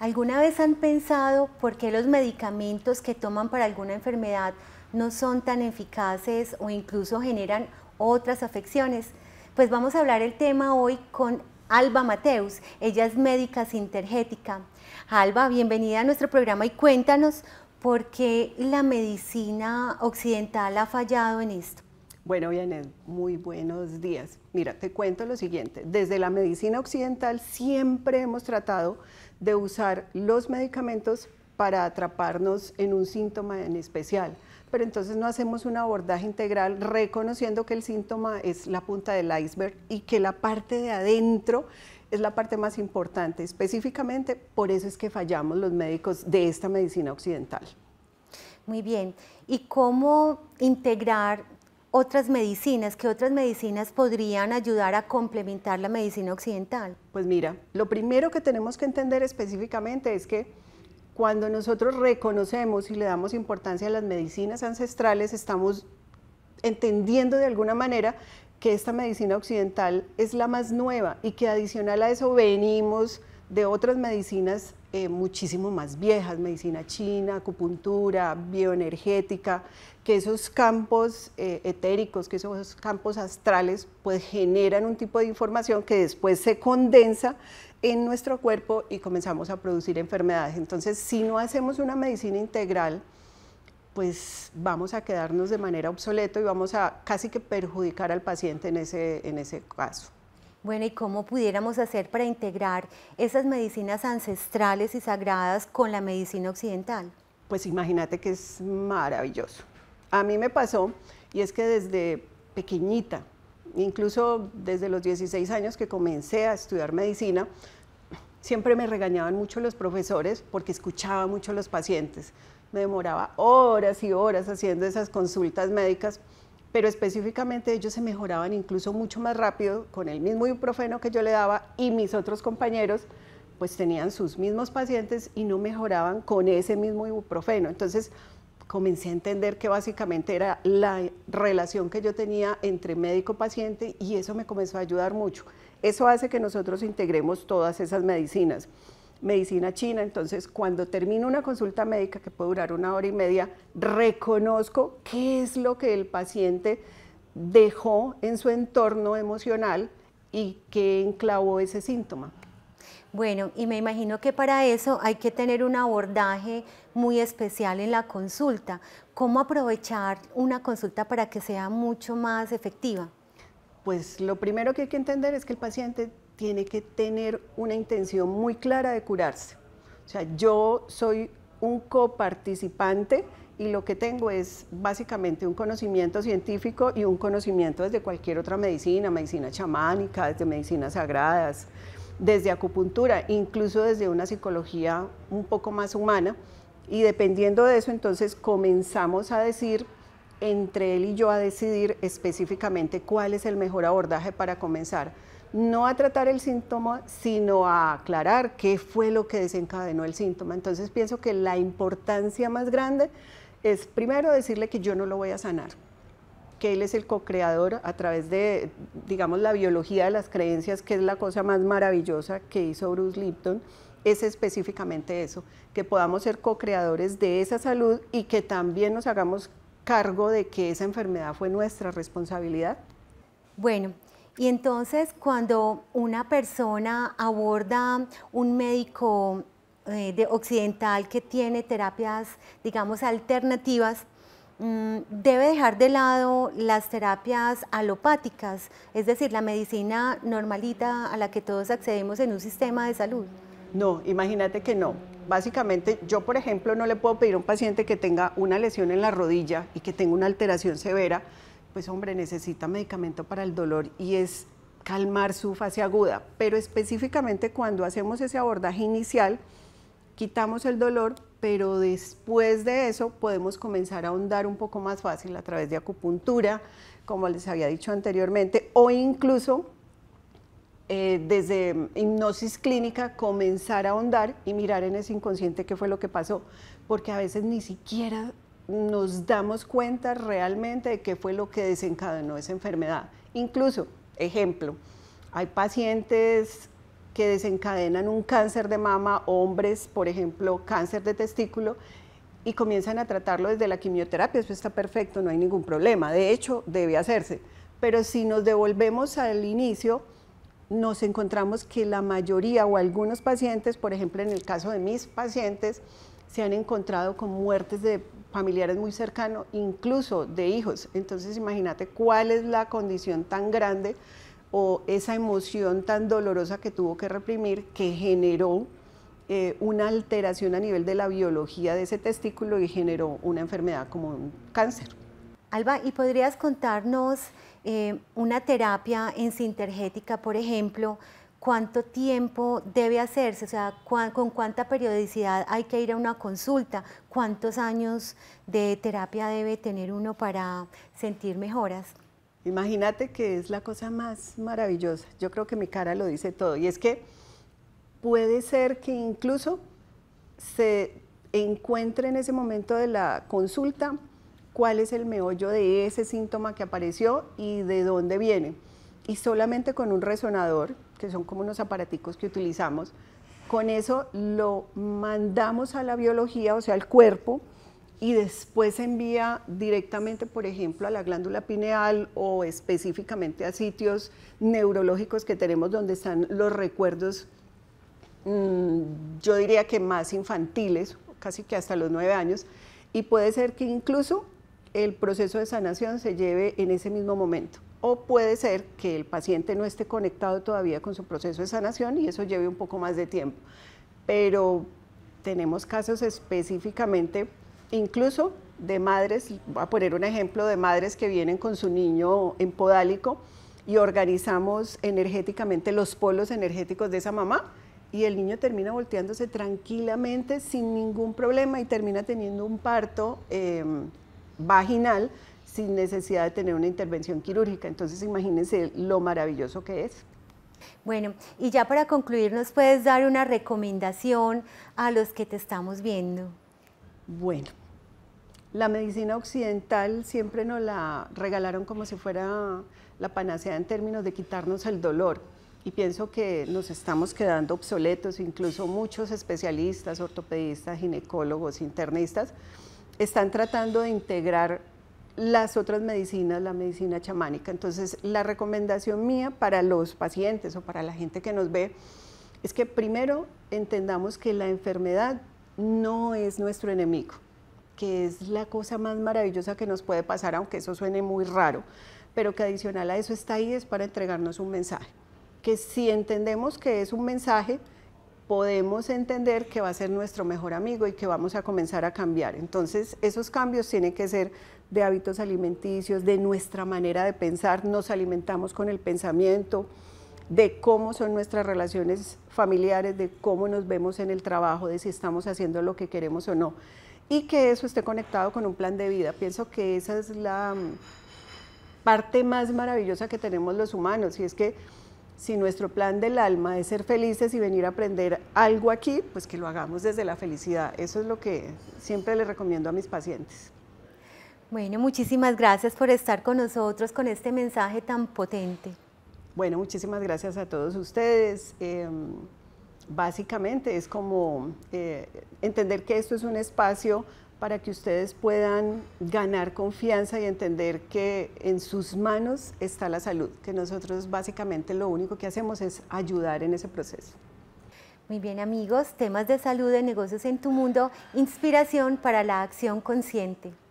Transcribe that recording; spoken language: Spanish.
¿Alguna vez han pensado por qué los medicamentos que toman para alguna enfermedad no son tan eficaces o incluso generan otras afecciones? Pues vamos a hablar el tema hoy con Alba Mateus. Ella es médica sintergética. Alba, bienvenida a nuestro programa y cuéntanos por qué la medicina occidental ha fallado en esto. Bueno, bien, muy buenos días. Mira, te cuento lo siguiente. Desde la medicina occidental siempre hemos tratado de usar los medicamentos para atraparnos en un síntoma en especial, pero entonces no hacemos un abordaje integral reconociendo que el síntoma es la punta del iceberg y que la parte de adentro es la parte más importante. Específicamente, por eso es que fallamos los médicos de esta medicina occidental. Muy bien. ¿Y cómo integrar otras medicinas, que otras medicinas podrían ayudar a complementar la medicina occidental? Pues mira, lo primero que tenemos que entender específicamente es que cuando nosotros reconocemos y le damos importancia a las medicinas ancestrales, estamos entendiendo de alguna manera que esta medicina occidental es la más nueva y que adicional a eso venimos de otras medicinas eh, muchísimo más viejas, medicina china, acupuntura, bioenergética, que esos campos eh, etéricos, que esos campos astrales, pues generan un tipo de información que después se condensa en nuestro cuerpo y comenzamos a producir enfermedades. Entonces, si no hacemos una medicina integral, pues vamos a quedarnos de manera obsoleto y vamos a casi que perjudicar al paciente en ese caso. Bueno, ¿y cómo pudiéramos hacer para integrar esas medicinas ancestrales y sagradas con la medicina occidental? Pues imagínate que es maravilloso. A mí me pasó, y es que desde pequeñita, incluso desde los 16 años que comencé a estudiar medicina, siempre me regañaban mucho los profesores porque escuchaba mucho a los pacientes. Me demoraba horas y horas haciendo esas consultas médicas pero específicamente ellos se mejoraban incluso mucho más rápido con el mismo ibuprofeno que yo le daba y mis otros compañeros pues tenían sus mismos pacientes y no mejoraban con ese mismo ibuprofeno. Entonces comencé a entender que básicamente era la relación que yo tenía entre médico-paciente y eso me comenzó a ayudar mucho. Eso hace que nosotros integremos todas esas medicinas medicina china, entonces cuando termino una consulta médica que puede durar una hora y media, reconozco qué es lo que el paciente dejó en su entorno emocional y qué enclavó ese síntoma. Bueno, y me imagino que para eso hay que tener un abordaje muy especial en la consulta. ¿Cómo aprovechar una consulta para que sea mucho más efectiva? Pues lo primero que hay que entender es que el paciente tiene que tener una intención muy clara de curarse. O sea, yo soy un coparticipante y lo que tengo es básicamente un conocimiento científico y un conocimiento desde cualquier otra medicina, medicina chamánica, desde medicinas sagradas, desde acupuntura, incluso desde una psicología un poco más humana. Y dependiendo de eso, entonces comenzamos a decir entre él y yo a decidir específicamente cuál es el mejor abordaje para comenzar. No a tratar el síntoma, sino a aclarar qué fue lo que desencadenó el síntoma. Entonces pienso que la importancia más grande es primero decirle que yo no lo voy a sanar, que él es el co-creador a través de, digamos, la biología de las creencias, que es la cosa más maravillosa que hizo Bruce Lipton, es específicamente eso, que podamos ser co-creadores de esa salud y que también nos hagamos cargo de que esa enfermedad fue nuestra responsabilidad? Bueno, y entonces cuando una persona aborda un médico eh, de occidental que tiene terapias, digamos, alternativas, mm, debe dejar de lado las terapias alopáticas, es decir, la medicina normalita a la que todos accedemos en un sistema de salud. No, imagínate que no. Básicamente, yo, por ejemplo, no le puedo pedir a un paciente que tenga una lesión en la rodilla y que tenga una alteración severa, pues hombre, necesita medicamento para el dolor y es calmar su fase aguda. Pero específicamente cuando hacemos ese abordaje inicial, quitamos el dolor, pero después de eso podemos comenzar a ahondar un poco más fácil a través de acupuntura, como les había dicho anteriormente, o incluso eh, desde hipnosis clínica comenzar a ahondar y mirar en ese inconsciente qué fue lo que pasó, porque a veces ni siquiera nos damos cuenta realmente de qué fue lo que desencadenó esa enfermedad. Incluso, ejemplo, hay pacientes que desencadenan un cáncer de mama, hombres, por ejemplo, cáncer de testículo, y comienzan a tratarlo desde la quimioterapia. Eso está perfecto, no hay ningún problema. De hecho, debe hacerse. Pero si nos devolvemos al inicio, nos encontramos que la mayoría o algunos pacientes, por ejemplo en el caso de mis pacientes, se han encontrado con muertes de familiares muy cercanos, incluso de hijos. Entonces imagínate cuál es la condición tan grande o esa emoción tan dolorosa que tuvo que reprimir que generó eh, una alteración a nivel de la biología de ese testículo y generó una enfermedad como un cáncer. Alba, ¿y podrías contarnos eh, una terapia en sintergética, por ejemplo, cuánto tiempo debe hacerse, o sea, con cuánta periodicidad hay que ir a una consulta, cuántos años de terapia debe tener uno para sentir mejoras. Imagínate que es la cosa más maravillosa. Yo creo que mi cara lo dice todo. Y es que puede ser que incluso se encuentre en ese momento de la consulta cuál es el meollo de ese síntoma que apareció y de dónde viene. Y solamente con un resonador, que son como unos aparaticos que utilizamos, con eso lo mandamos a la biología, o sea, al cuerpo, y después se envía directamente, por ejemplo, a la glándula pineal o específicamente a sitios neurológicos que tenemos donde están los recuerdos, mm, yo diría que más infantiles, casi que hasta los nueve años, y puede ser que incluso el proceso de sanación se lleve en ese mismo momento. O puede ser que el paciente no esté conectado todavía con su proceso de sanación y eso lleve un poco más de tiempo. Pero tenemos casos específicamente, incluso de madres, voy a poner un ejemplo de madres que vienen con su niño en podálico y organizamos energéticamente los polos energéticos de esa mamá y el niño termina volteándose tranquilamente sin ningún problema y termina teniendo un parto. Em, vaginal sin necesidad de tener una intervención quirúrgica. Entonces imagínense lo maravilloso que es. Bueno, y ya para concluir, ¿nos puedes dar una recomendación a los que te estamos viendo? Bueno, la medicina occidental siempre nos la regalaron como si fuera la panacea en términos de quitarnos el dolor. Y pienso que nos estamos quedando obsoletos, incluso muchos especialistas, ortopedistas, ginecólogos, internistas, están tratando de integrar las otras medicinas, la medicina chamánica. Entonces, la recomendación mía para los pacientes o para la gente que nos ve es que primero entendamos que la enfermedad no es nuestro enemigo, que es la cosa más maravillosa que nos puede pasar, aunque eso suene muy raro, pero que adicional a eso está ahí es para entregarnos un mensaje. Que si entendemos que es un mensaje, podemos entender que va a ser nuestro mejor amigo y que vamos a comenzar a cambiar. Entonces, esos cambios tienen que ser de hábitos alimenticios, de nuestra manera de pensar, nos alimentamos con el pensamiento, de cómo son nuestras relaciones familiares, de cómo nos vemos en el trabajo, de si estamos haciendo lo que queremos o no. Y que eso esté conectado con un plan de vida. Pienso que esa es la mm, parte más maravillosa que tenemos los humanos y es que si nuestro plan del alma es ser felices y venir a aprender algo aquí, pues que lo hagamos desde la felicidad. Eso es lo que siempre le recomiendo a mis pacientes. Bueno, muchísimas gracias por estar con nosotros con este mensaje tan potente. Bueno, muchísimas gracias a todos ustedes. Em, básicamente es como eh, entender que esto es un espacio para que ustedes puedan ganar confianza y entender que en sus manos está la salud, que nosotros básicamente lo único que hacemos es ayudar en ese proceso. Muy bien amigos, temas de salud de negocios en tu mundo, inspiración para la acción consciente.